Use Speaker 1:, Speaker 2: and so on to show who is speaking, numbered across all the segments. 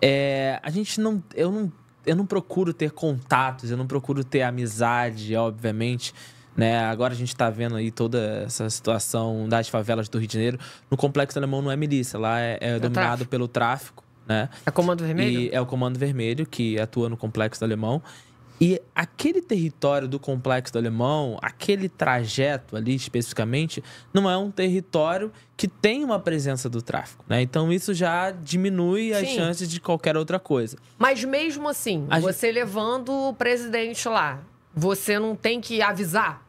Speaker 1: É, a gente não eu, não. eu não procuro ter contatos, eu não procuro ter amizade, obviamente. Né? Agora a gente está vendo aí toda essa situação das favelas do Rio de Janeiro. No Complexo Alemão não é milícia, lá é, é, é dominado tráfico. pelo tráfico. Né? É o Comando Vermelho? E é o Comando Vermelho que atua no Complexo Alemão. E aquele território do Complexo do Alemão, aquele trajeto ali especificamente, não é um território que tem uma presença do tráfico, né? Então isso já diminui as chances de qualquer outra coisa.
Speaker 2: Mas mesmo assim, a você gente... levando o presidente lá, você não tem que avisar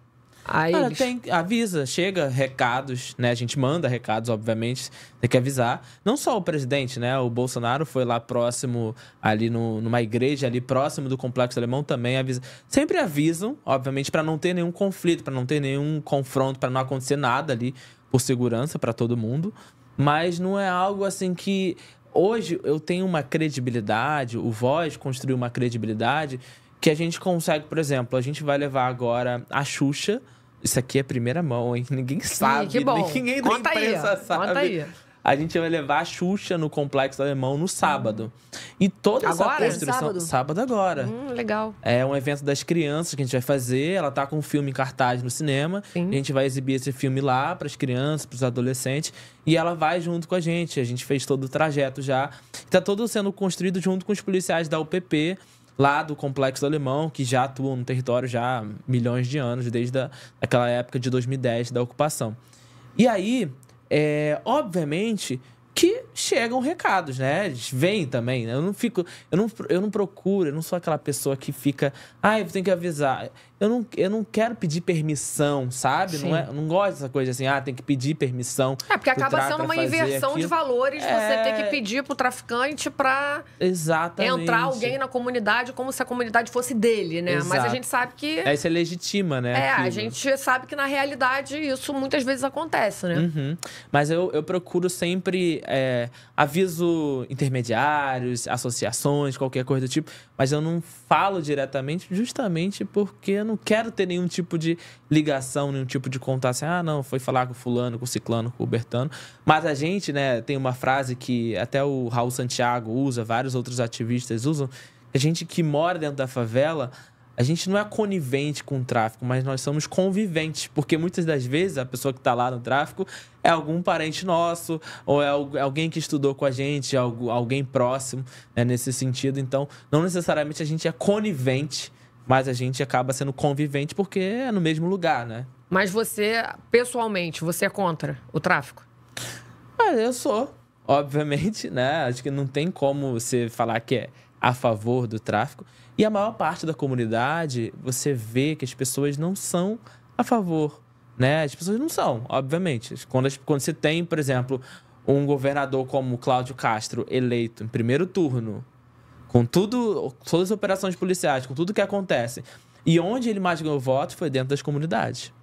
Speaker 1: Aí Cara, eles... tem, avisa, chega recados, né? A gente manda recados, obviamente, tem que avisar. Não só o presidente, né? O Bolsonaro foi lá próximo, ali no, numa igreja, ali próximo do Complexo Alemão, também avisa. Sempre avisam, obviamente, para não ter nenhum conflito, para não ter nenhum confronto, para não acontecer nada ali, por segurança para todo mundo. Mas não é algo assim que. Hoje eu tenho uma credibilidade, o Voz construiu uma credibilidade que a gente consegue, por exemplo, a gente vai levar agora a Xuxa isso aqui é primeira mão, hein? Ninguém sabe. Sim, que bom. Ninguém Conta da imprensa aí, sabe. Conta aí. A gente vai levar a Xuxa no Complexo Alemão no sábado. E toda essa construção... Sábado? sábado agora.
Speaker 2: Hum, legal.
Speaker 1: É um evento das crianças que a gente vai fazer. Ela tá com um filme em cartaz no cinema. Sim. A gente vai exibir esse filme lá para as crianças, para os adolescentes. E ela vai junto com a gente. A gente fez todo o trajeto já. Tá todo sendo construído junto com os policiais da UPP lá do complexo alemão, que já atuam no território já há milhões de anos, desde a, aquela época de 2010 da ocupação. E aí, é, obviamente, que chegam recados, né? Eles vêm também, né? Eu não fico, eu não, eu não procuro, eu não sou aquela pessoa que fica, ah, eu tenho que avisar. Eu não, eu não quero pedir permissão, sabe? Não, é, não gosto dessa coisa assim, ah, tem que pedir permissão. É, porque acaba sendo uma inversão aquilo. de
Speaker 2: valores é... você ter que é. pedir pro traficante pra
Speaker 1: Exatamente. entrar alguém
Speaker 2: na comunidade como se a comunidade fosse dele, né? Exato. Mas a gente sabe que. É, isso
Speaker 1: é legitima, né? É, aquilo. a
Speaker 2: gente sabe que na realidade isso muitas vezes acontece, né? Uhum.
Speaker 1: Mas eu, eu procuro sempre é, aviso intermediários, associações, qualquer coisa do tipo, mas eu não falo diretamente justamente porque eu não quero ter nenhum tipo de ligação, nenhum tipo de contato assim, ah, não, foi falar com fulano, com ciclano, com o Bertano. Mas a gente, né, tem uma frase que até o Raul Santiago usa, vários outros ativistas usam, a gente que mora dentro da favela, a gente não é conivente com o tráfico, mas nós somos conviventes, porque muitas das vezes a pessoa que está lá no tráfico é algum parente nosso, ou é, é alguém que estudou com a gente, é alguém próximo, né, nesse sentido. Então, não necessariamente a gente é conivente, mas a gente acaba sendo convivente porque é no mesmo lugar, né?
Speaker 2: Mas você, pessoalmente, você é contra o tráfico? Ah, eu sou,
Speaker 1: obviamente, né? Acho que não tem como você falar que é a favor do tráfico. E a maior parte da comunidade, você vê que as pessoas não são a favor, né? As pessoas não são, obviamente. Quando, as, quando você tem, por exemplo, um governador como Cláudio Castro eleito em primeiro turno, com tudo, todas as operações policiais, com tudo que acontece, e onde ele mais ganhou votos foi dentro das comunidades.